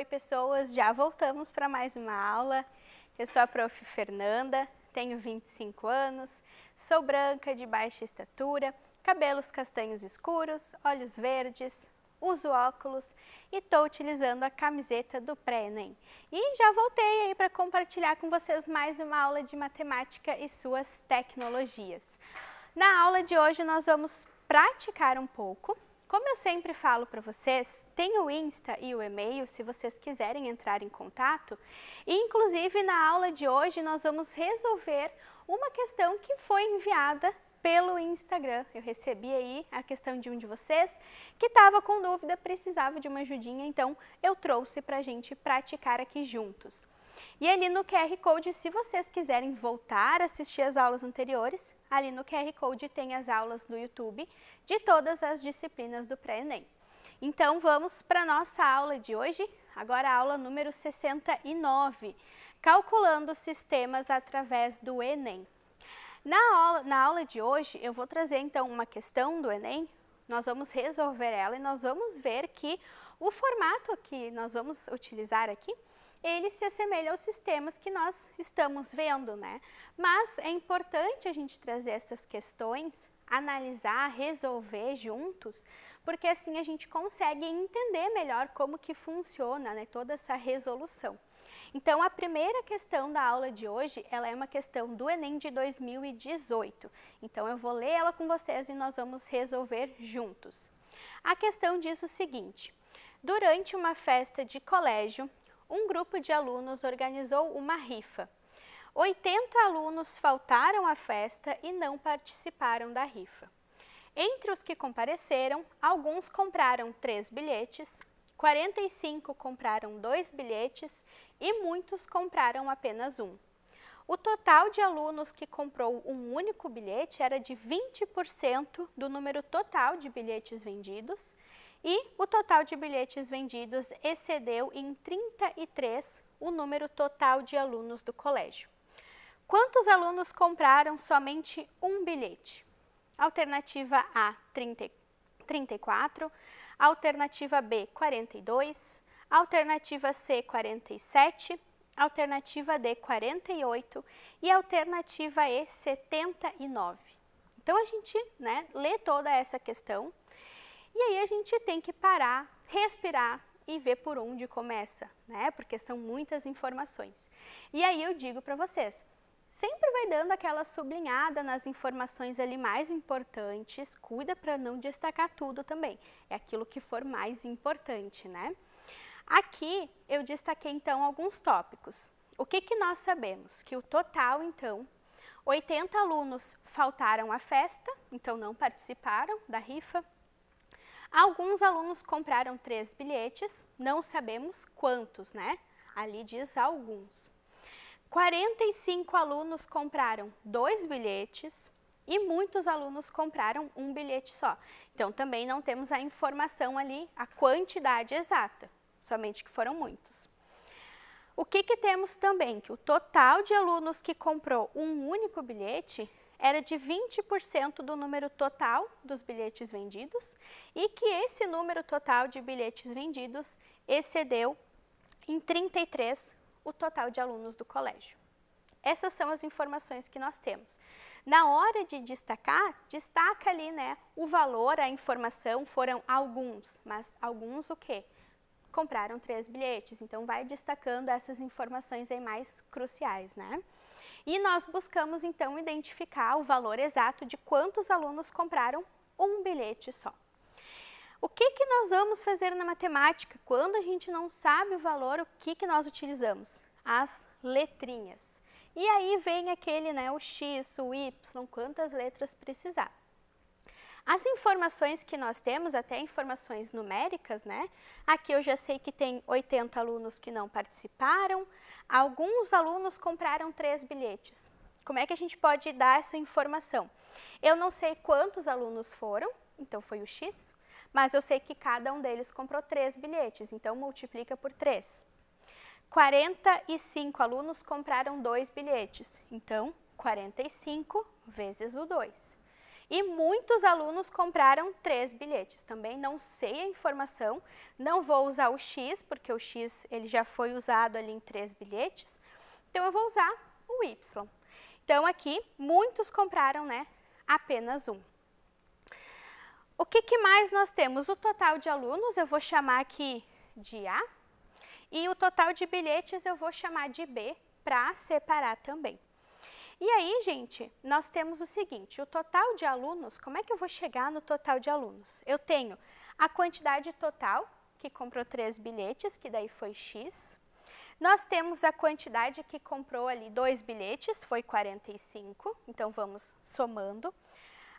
Oi, pessoas! Já voltamos para mais uma aula. Eu sou a prof. Fernanda, tenho 25 anos, sou branca, de baixa estatura, cabelos castanhos escuros, olhos verdes, uso óculos e estou utilizando a camiseta do pré-ENEM. E já voltei aí para compartilhar com vocês mais uma aula de matemática e suas tecnologias. Na aula de hoje nós vamos praticar um pouco como eu sempre falo para vocês, tem o Insta e o e-mail se vocês quiserem entrar em contato. E, inclusive, na aula de hoje nós vamos resolver uma questão que foi enviada pelo Instagram. Eu recebi aí a questão de um de vocês que estava com dúvida, precisava de uma ajudinha, então eu trouxe para a gente praticar aqui juntos. E ali no QR Code, se vocês quiserem voltar a assistir as aulas anteriores, ali no QR Code tem as aulas do YouTube de todas as disciplinas do pré-ENEM. Então vamos para a nossa aula de hoje, agora a aula número 69, calculando sistemas através do ENEM. Na aula, na aula de hoje, eu vou trazer então uma questão do Enem, nós vamos resolver ela e nós vamos ver que o formato que nós vamos utilizar aqui ele se assemelha aos sistemas que nós estamos vendo, né? Mas é importante a gente trazer essas questões, analisar, resolver juntos, porque assim a gente consegue entender melhor como que funciona né, toda essa resolução. Então, a primeira questão da aula de hoje, ela é uma questão do Enem de 2018. Então, eu vou ler ela com vocês e nós vamos resolver juntos. A questão diz o seguinte, durante uma festa de colégio, um grupo de alunos organizou uma rifa. 80 alunos faltaram à festa e não participaram da rifa. Entre os que compareceram, alguns compraram três bilhetes, 45 compraram dois bilhetes e muitos compraram apenas um. O total de alunos que comprou um único bilhete era de 20% do número total de bilhetes vendidos e o total de bilhetes vendidos excedeu em 33 o número total de alunos do colégio. Quantos alunos compraram somente um bilhete? Alternativa A, 30, 34. Alternativa B, 42. Alternativa C, 47. Alternativa D, 48. E alternativa E, 79. Então, a gente né, lê toda essa questão e aí a gente tem que parar, respirar e ver por onde começa, né? Porque são muitas informações. E aí eu digo para vocês, sempre vai dando aquela sublinhada nas informações ali mais importantes, cuida para não destacar tudo também. É aquilo que for mais importante, né? Aqui eu destaquei então alguns tópicos. O que, que nós sabemos? Que o total, então, 80 alunos faltaram à festa, então não participaram da rifa, Alguns alunos compraram três bilhetes, não sabemos quantos, né? Ali diz alguns. 45 alunos compraram dois bilhetes e muitos alunos compraram um bilhete só. Então, também não temos a informação ali, a quantidade exata, somente que foram muitos. O que, que temos também? Que o total de alunos que comprou um único bilhete era de 20% do número total dos bilhetes vendidos e que esse número total de bilhetes vendidos excedeu em 33 o total de alunos do colégio. Essas são as informações que nós temos. Na hora de destacar, destaca ali né, o valor, a informação, foram alguns, mas alguns o quê? Compraram três bilhetes, então vai destacando essas informações aí mais cruciais, né? E nós buscamos então identificar o valor exato de quantos alunos compraram um bilhete só. O que, que nós vamos fazer na matemática? Quando a gente não sabe o valor, o que, que nós utilizamos? As letrinhas. E aí vem aquele, né, o x, o y, quantas letras precisar. As informações que nós temos, até informações numéricas, né? Aqui eu já sei que tem 80 alunos que não participaram, Alguns alunos compraram três bilhetes. Como é que a gente pode dar essa informação? Eu não sei quantos alunos foram, então foi o X, mas eu sei que cada um deles comprou três bilhetes, então multiplica por três. 45 alunos compraram dois bilhetes, então 45 vezes o 2. E muitos alunos compraram três bilhetes também, não sei a informação, não vou usar o X, porque o X ele já foi usado ali em três bilhetes, então eu vou usar o Y. Então aqui, muitos compraram né, apenas um. O que, que mais nós temos? O total de alunos, eu vou chamar aqui de A, e o total de bilhetes eu vou chamar de B, para separar também. E aí, gente, nós temos o seguinte, o total de alunos, como é que eu vou chegar no total de alunos? Eu tenho a quantidade total, que comprou três bilhetes, que daí foi X. Nós temos a quantidade que comprou ali dois bilhetes, foi 45, então vamos somando.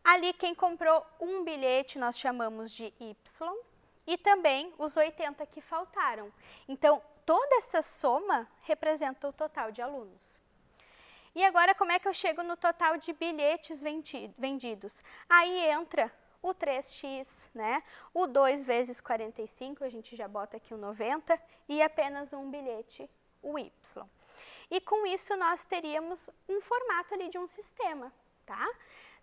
Ali quem comprou um bilhete nós chamamos de Y e também os 80 que faltaram. Então, toda essa soma representa o total de alunos. E agora, como é que eu chego no total de bilhetes vendidos? Aí entra o 3x, né? O 2 vezes 45, a gente já bota aqui o 90, e apenas um bilhete, o y. E com isso nós teríamos um formato ali de um sistema, tá?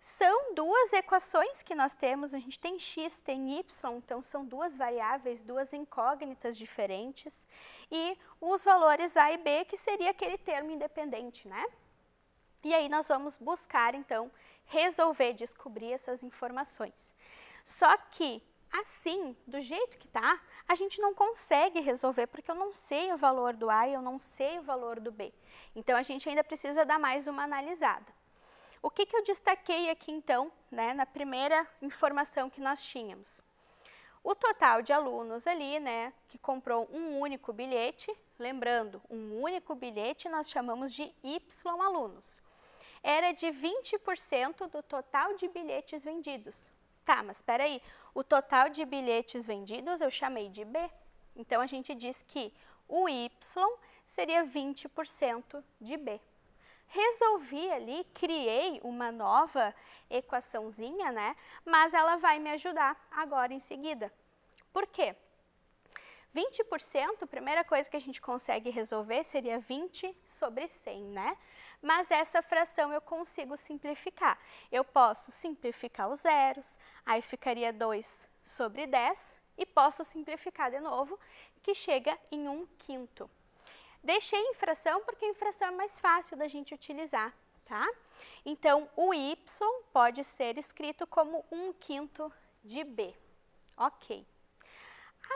São duas equações que nós temos, a gente tem x, tem y, então são duas variáveis, duas incógnitas diferentes, e os valores a e b, que seria aquele termo independente, né? E aí nós vamos buscar, então, resolver descobrir essas informações. Só que, assim, do jeito que está, a gente não consegue resolver, porque eu não sei o valor do A e eu não sei o valor do B. Então, a gente ainda precisa dar mais uma analisada. O que, que eu destaquei aqui, então, né, na primeira informação que nós tínhamos? O total de alunos ali, né, que comprou um único bilhete, lembrando, um único bilhete nós chamamos de Y alunos era de 20% do total de bilhetes vendidos. Tá, mas espera aí, o total de bilhetes vendidos eu chamei de B. Então a gente diz que o Y seria 20% de B. Resolvi ali, criei uma nova equaçãozinha, né? Mas ela vai me ajudar agora em seguida. Por quê? 20%, a primeira coisa que a gente consegue resolver seria 20 sobre 100, né? Mas essa fração eu consigo simplificar. Eu posso simplificar os zeros, aí ficaria 2 sobre 10, e posso simplificar de novo, que chega em 1 um quinto. Deixei fração porque a fração é mais fácil da gente utilizar, tá? Então, o y pode ser escrito como 1 um quinto de b, ok?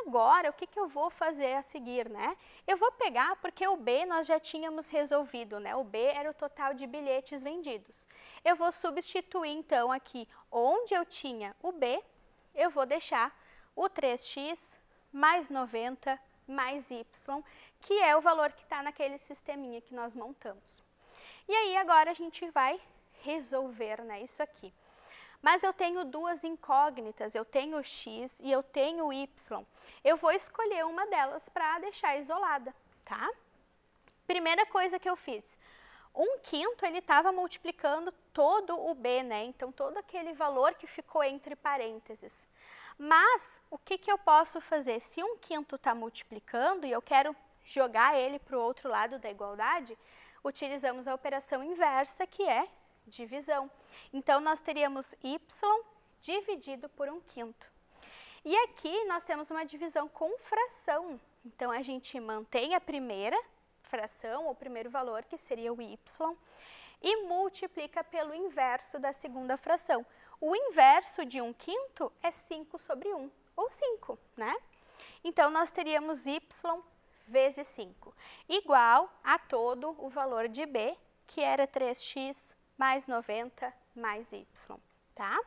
Agora, o que, que eu vou fazer a seguir, né? Eu vou pegar, porque o B nós já tínhamos resolvido, né? O B era o total de bilhetes vendidos. Eu vou substituir, então, aqui onde eu tinha o B, eu vou deixar o 3x mais 90 mais y, que é o valor que está naquele sisteminha que nós montamos. E aí, agora a gente vai resolver né, isso aqui. Mas eu tenho duas incógnitas, eu tenho X e eu tenho Y. Eu vou escolher uma delas para deixar isolada, tá? Primeira coisa que eu fiz, um quinto ele estava multiplicando todo o B, né? Então, todo aquele valor que ficou entre parênteses. Mas, o que, que eu posso fazer? Se um quinto está multiplicando e eu quero jogar ele para o outro lado da igualdade, utilizamos a operação inversa, que é divisão. Então, nós teríamos y dividido por 1 quinto. E aqui nós temos uma divisão com fração. Então, a gente mantém a primeira fração, ou primeiro valor, que seria o y, e multiplica pelo inverso da segunda fração. O inverso de 1 quinto é 5 sobre 1, ou 5, né? Então, nós teríamos y vezes 5, igual a todo o valor de b, que era 3x mais 90 mais y, tá?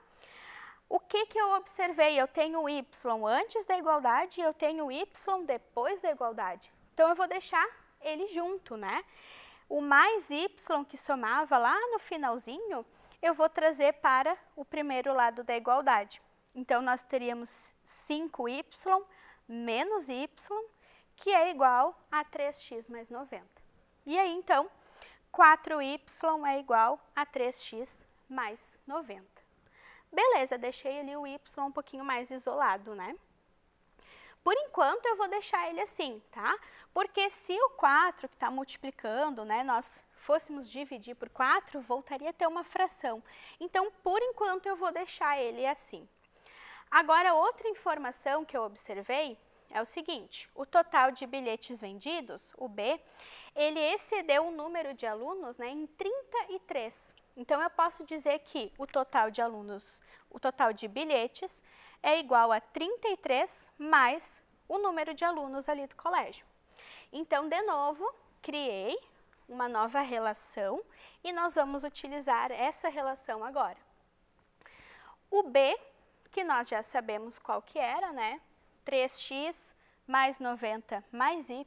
O que, que eu observei? Eu tenho y antes da igualdade e eu tenho y depois da igualdade. Então, eu vou deixar ele junto, né? O mais y que somava lá no finalzinho, eu vou trazer para o primeiro lado da igualdade. Então, nós teríamos 5y menos y, que é igual a 3x mais 90. E aí, então, 4y é igual a 3x mais 90. Beleza, deixei ali o y um pouquinho mais isolado, né? Por enquanto, eu vou deixar ele assim, tá? Porque se o 4 que está multiplicando, né, nós fôssemos dividir por 4, voltaria a ter uma fração. Então, por enquanto, eu vou deixar ele assim. Agora, outra informação que eu observei é o seguinte, o total de bilhetes vendidos, o B, ele excedeu o número de alunos né, em 33. Então, eu posso dizer que o total de alunos, o total de bilhetes é igual a 33 mais o número de alunos ali do colégio. Então, de novo, criei uma nova relação e nós vamos utilizar essa relação agora. O B, que nós já sabemos qual que era, né? 3x mais 90 mais y,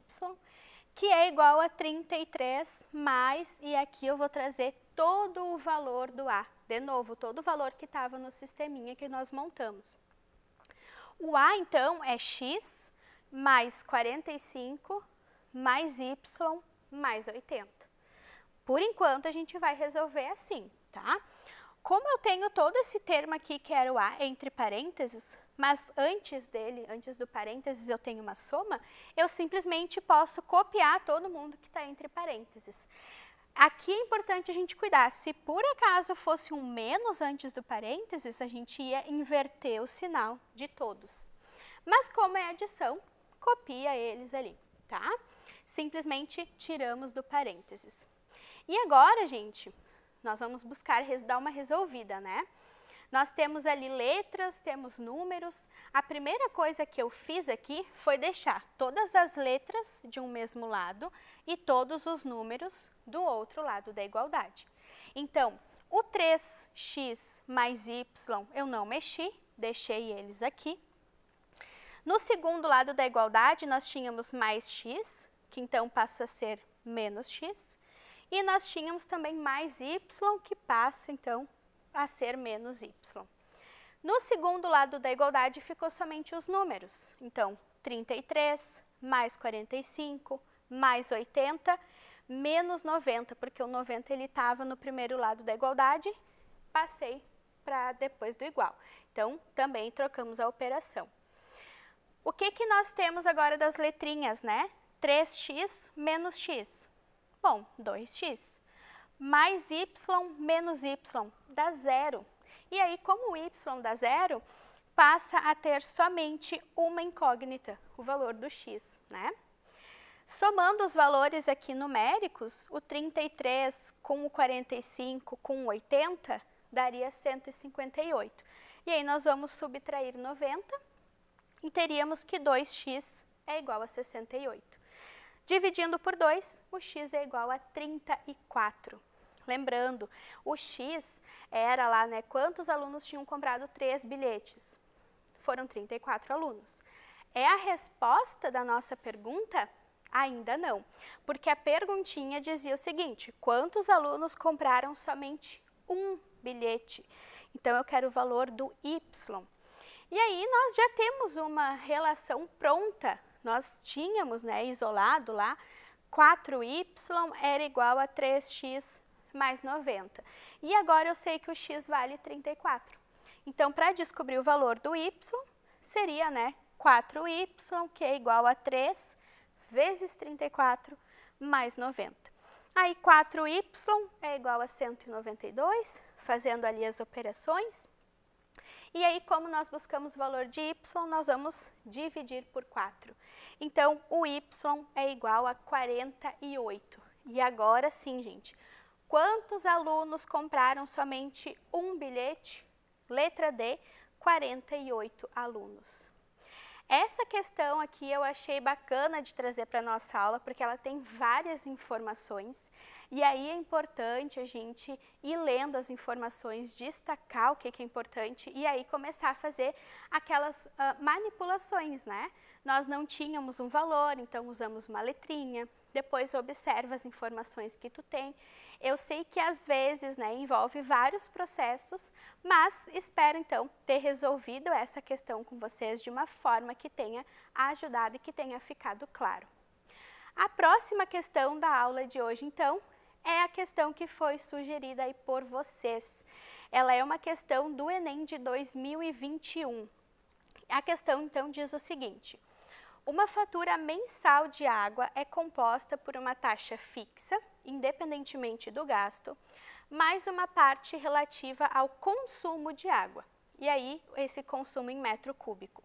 que é igual a 33 mais, e aqui eu vou trazer todo o valor do A, de novo, todo o valor que estava no sisteminha que nós montamos. O A, então, é x mais 45 mais y mais 80. Por enquanto, a gente vai resolver assim, tá? Como eu tenho todo esse termo aqui, que era o A, entre parênteses, mas antes dele, antes do parênteses, eu tenho uma soma, eu simplesmente posso copiar todo mundo que está entre parênteses. Aqui é importante a gente cuidar, se por acaso fosse um menos antes do parênteses, a gente ia inverter o sinal de todos. Mas como é adição, copia eles ali, tá? Simplesmente tiramos do parênteses. E agora, gente, nós vamos buscar dar uma resolvida, né? Nós temos ali letras, temos números. A primeira coisa que eu fiz aqui foi deixar todas as letras de um mesmo lado e todos os números do outro lado da igualdade. Então, o 3x mais y eu não mexi, deixei eles aqui. No segundo lado da igualdade, nós tínhamos mais x, que então passa a ser menos x. E nós tínhamos também mais y, que passa, então, a ser menos y. No segundo lado da igualdade ficou somente os números. Então, 33 mais 45 mais 80 menos 90, porque o 90 estava no primeiro lado da igualdade, passei para depois do igual. Então, também trocamos a operação. O que, que nós temos agora das letrinhas, né? 3x menos x. Bom, 2x mais y menos y dá zero. E aí, como o y dá zero, passa a ter somente uma incógnita, o valor do x, né? Somando os valores aqui numéricos, o 33 com o 45 com o 80 daria 158. E aí nós vamos subtrair 90 e teríamos que 2x é igual a 68. Dividindo por 2, o x é igual a 34. Lembrando, o X era lá, né, quantos alunos tinham comprado três bilhetes? Foram 34 alunos. É a resposta da nossa pergunta? Ainda não, porque a perguntinha dizia o seguinte, quantos alunos compraram somente um bilhete? Então, eu quero o valor do Y. E aí, nós já temos uma relação pronta. Nós tínhamos, né, isolado lá, 4y era igual a 3x mais 90. E agora eu sei que o x vale 34. Então, para descobrir o valor do y, seria né, 4y, que é igual a 3 vezes 34 mais 90. Aí, 4y é igual a 192, fazendo ali as operações. E aí, como nós buscamos o valor de y, nós vamos dividir por 4. Então, o y é igual a 48. E agora sim, gente, Quantos alunos compraram somente um bilhete? Letra D, 48 alunos. Essa questão aqui eu achei bacana de trazer para a nossa aula, porque ela tem várias informações, e aí é importante a gente ir lendo as informações, destacar o que, é importante, e aí começar a fazer aquelas uh, manipulações, né? Nós não tínhamos um valor, então usamos uma letrinha, depois observa as informações que tu tem, eu sei que às vezes né, envolve vários processos, mas espero então ter resolvido essa questão com vocês de uma forma que tenha ajudado e que tenha ficado claro. A próxima questão da aula de hoje, então, é a questão que foi sugerida aí por vocês. Ela é uma questão do Enem de 2021. A questão, então, diz o seguinte: uma fatura mensal de água é composta por uma taxa fixa, independentemente do gasto, mais uma parte relativa ao consumo de água, e aí esse consumo em metro cúbico.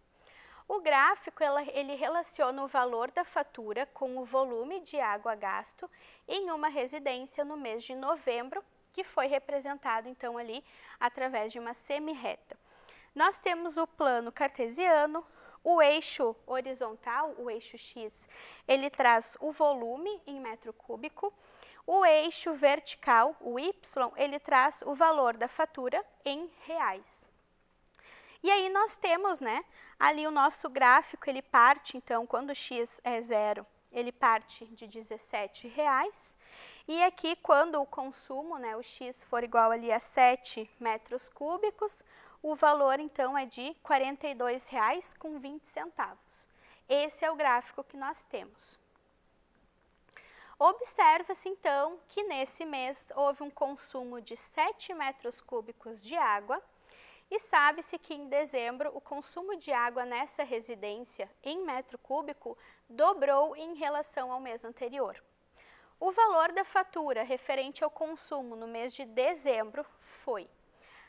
O gráfico ele relaciona o valor da fatura com o volume de água gasto em uma residência no mês de novembro, que foi representado então ali através de uma semi-reta. Nós temos o plano cartesiano, o eixo horizontal, o eixo X, ele traz o volume em metro cúbico. O eixo vertical, o Y, ele traz o valor da fatura em reais. E aí nós temos, né, ali o nosso gráfico, ele parte, então, quando X é zero, ele parte de 17 reais. E aqui, quando o consumo, né, o X for igual ali a 7 metros cúbicos, o valor, então, é de R$ 42,20. Esse é o gráfico que nós temos. Observa-se, então, que nesse mês houve um consumo de 7 metros cúbicos de água e sabe-se que em dezembro o consumo de água nessa residência, em metro cúbico, dobrou em relação ao mês anterior. O valor da fatura referente ao consumo no mês de dezembro foi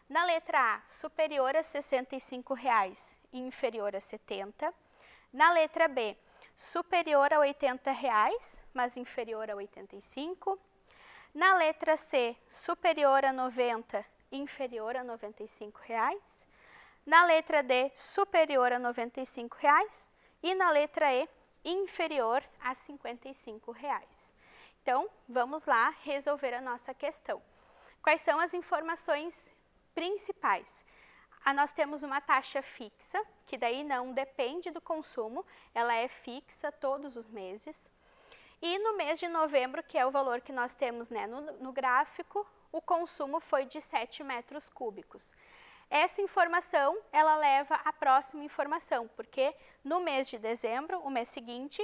na letra A, superior a R$ 65,00 e inferior a R$ 70,00. Na letra B, superior a R$ 80,00, mas inferior a R$ 85,00. Na letra C, superior a R$ 90,00 inferior a R$ 95,00. Na letra D, superior a R$ 95,00. E na letra E, inferior a R$ 55,00. Então, vamos lá resolver a nossa questão. Quais são as informações principais. A nós temos uma taxa fixa, que daí não depende do consumo, ela é fixa todos os meses. E no mês de novembro, que é o valor que nós temos né, no, no gráfico, o consumo foi de 7 metros cúbicos. Essa informação, ela leva à próxima informação, porque no mês de dezembro, o mês seguinte,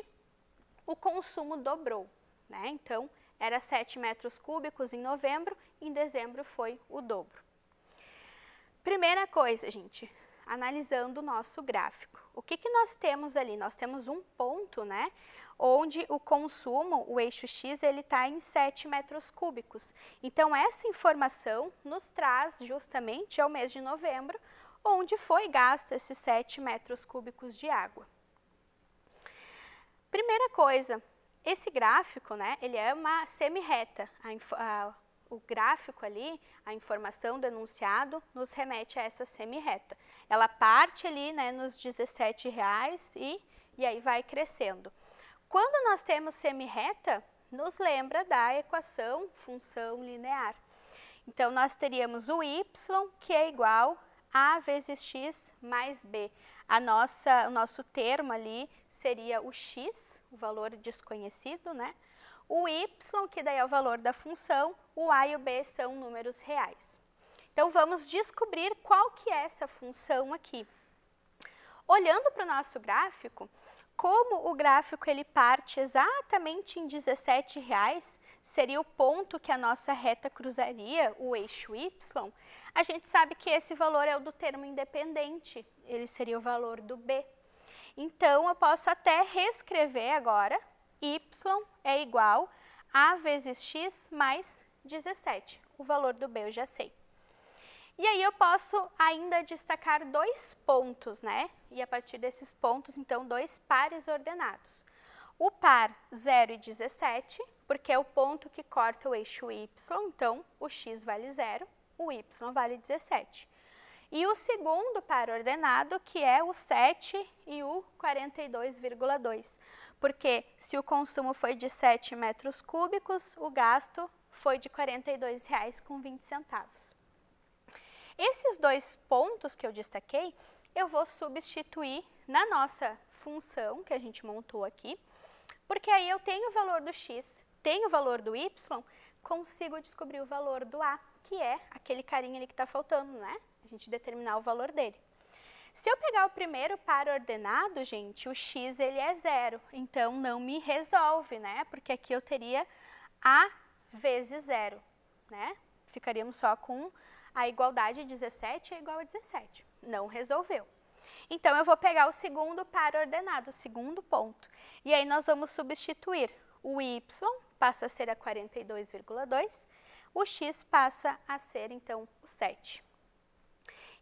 o consumo dobrou. Né? Então, era 7 metros cúbicos em novembro, em dezembro foi o dobro. Primeira coisa, gente, analisando o nosso gráfico. O que, que nós temos ali? Nós temos um ponto, né? Onde o consumo, o eixo X, ele está em 7 metros cúbicos. Então, essa informação nos traz justamente ao mês de novembro, onde foi gasto esses 7 metros cúbicos de água. Primeira coisa, esse gráfico, né, ele é uma semi-reta. A, a, o gráfico ali, a informação do enunciado, nos remete a essa semi-reta. Ela parte ali né, nos R$17,00 e, e aí vai crescendo. Quando nós temos semi-reta, nos lembra da equação função linear. Então, nós teríamos o y, que é igual a vezes x mais b. A nossa, o nosso termo ali seria o x, o valor desconhecido, né? O y, que daí é o valor da função, o a e o b são números reais. Então, vamos descobrir qual que é essa função aqui. Olhando para o nosso gráfico, como o gráfico ele parte exatamente em 17 reais seria o ponto que a nossa reta cruzaria, o eixo y, a gente sabe que esse valor é o do termo independente, ele seria o valor do b. Então, eu posso até reescrever agora y é igual a vezes x mais 17. O valor do B eu já sei. E aí eu posso ainda destacar dois pontos, né? E a partir desses pontos, então, dois pares ordenados. O par 0 e 17, porque é o ponto que corta o eixo y, então o x vale 0, o y vale 17. E o segundo par ordenado, que é o 7 e o 42,2 porque se o consumo foi de 7 metros cúbicos, o gasto foi de R$ 42,20. Esses dois pontos que eu destaquei, eu vou substituir na nossa função que a gente montou aqui, porque aí eu tenho o valor do x, tenho o valor do y, consigo descobrir o valor do a, que é aquele carinha ali que está faltando, né? A gente determinar o valor dele. Se eu pegar o primeiro par ordenado, gente, o x ele é zero, então não me resolve, né? Porque aqui eu teria a vezes zero, né? Ficaríamos só com a igualdade 17 é igual a 17. Não resolveu. Então, eu vou pegar o segundo par ordenado, o segundo ponto. E aí, nós vamos substituir o y, passa a ser a 42,2, o x passa a ser, então, o 7.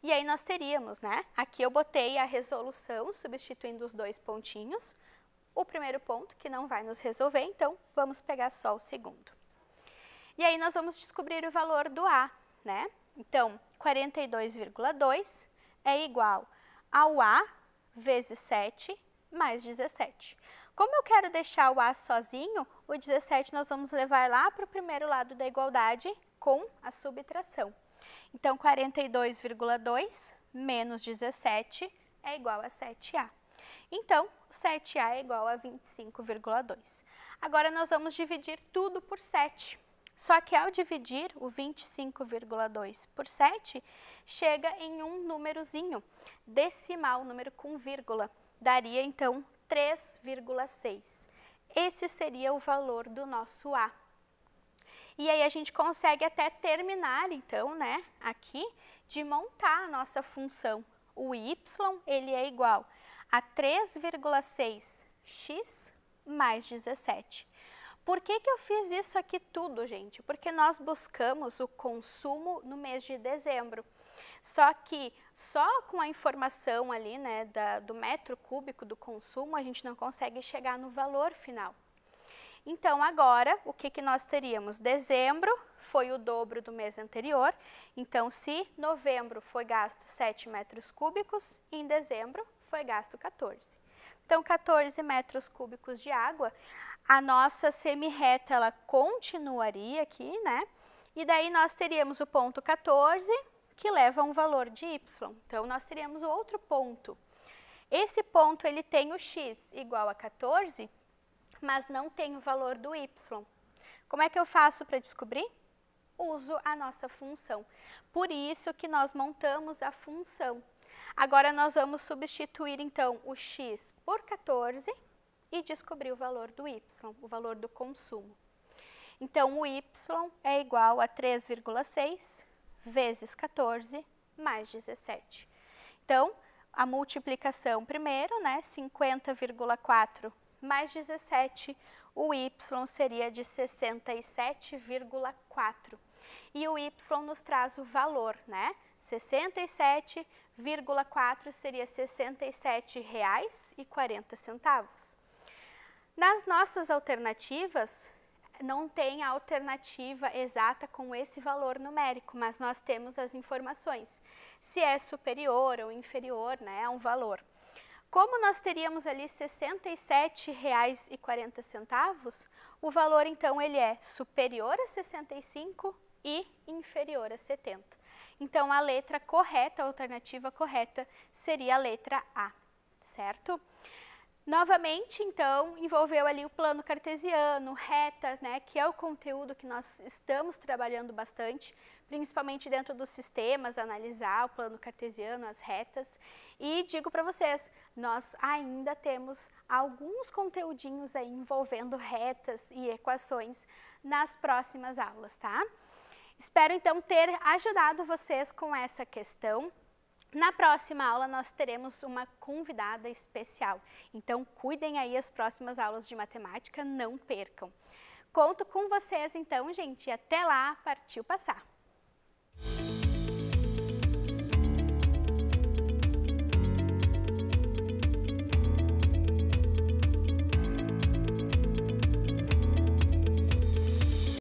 E aí nós teríamos, né? Aqui eu botei a resolução substituindo os dois pontinhos. O primeiro ponto que não vai nos resolver, então vamos pegar só o segundo. E aí nós vamos descobrir o valor do A, né? Então, 42,2 é igual ao A vezes 7 mais 17. Como eu quero deixar o A sozinho, o 17 nós vamos levar lá para o primeiro lado da igualdade com a subtração. Então, 42,2 menos 17 é igual a 7A. Então, 7A é igual a 25,2. Agora, nós vamos dividir tudo por 7. Só que ao dividir o 25,2 por 7, chega em um númerozinho decimal, número com vírgula. Daria, então, 3,6. Esse seria o valor do nosso A. E aí a gente consegue até terminar, então, né, aqui, de montar a nossa função. O y, ele é igual a 3,6x mais 17. Por que, que eu fiz isso aqui tudo, gente? Porque nós buscamos o consumo no mês de dezembro. Só que só com a informação ali, né, da, do metro cúbico do consumo, a gente não consegue chegar no valor final. Então, agora, o que, que nós teríamos? Dezembro foi o dobro do mês anterior. Então, se novembro foi gasto 7 metros cúbicos, em dezembro foi gasto 14. Então, 14 metros cúbicos de água. A nossa semi-reta ela continuaria aqui, né? E daí nós teríamos o ponto 14, que leva a um valor de y. Então, nós teríamos outro ponto. Esse ponto, ele tem o x igual a 14, mas não tem o valor do y. Como é que eu faço para descobrir? Uso a nossa função. Por isso que nós montamos a função. Agora nós vamos substituir então o x por 14 e descobrir o valor do y, o valor do consumo. Então o y é igual a 3,6 vezes 14 mais 17. Então, a multiplicação primeiro, né, 50,4 mais 17, o y seria de 67,4. E o y nos traz o valor, né? 67,4 seria R$ 67,40. Nas nossas alternativas, não tem a alternativa exata com esse valor numérico, mas nós temos as informações, se é superior ou inferior né, a é um valor. Como nós teríamos ali R$ 67,40, o valor então ele é superior a 65 e inferior a 70. Então a letra correta, a alternativa correta seria a letra A, certo? Novamente, então, envolveu ali o plano cartesiano, reta, né, que é o conteúdo que nós estamos trabalhando bastante, principalmente dentro dos sistemas, analisar o plano cartesiano, as retas. E digo para vocês, nós ainda temos alguns conteúdinhos aí envolvendo retas e equações nas próximas aulas, tá? Espero então ter ajudado vocês com essa questão. Na próxima aula, nós teremos uma convidada especial. Então, cuidem aí as próximas aulas de matemática, não percam. Conto com vocês então, gente. Até lá, partiu passar!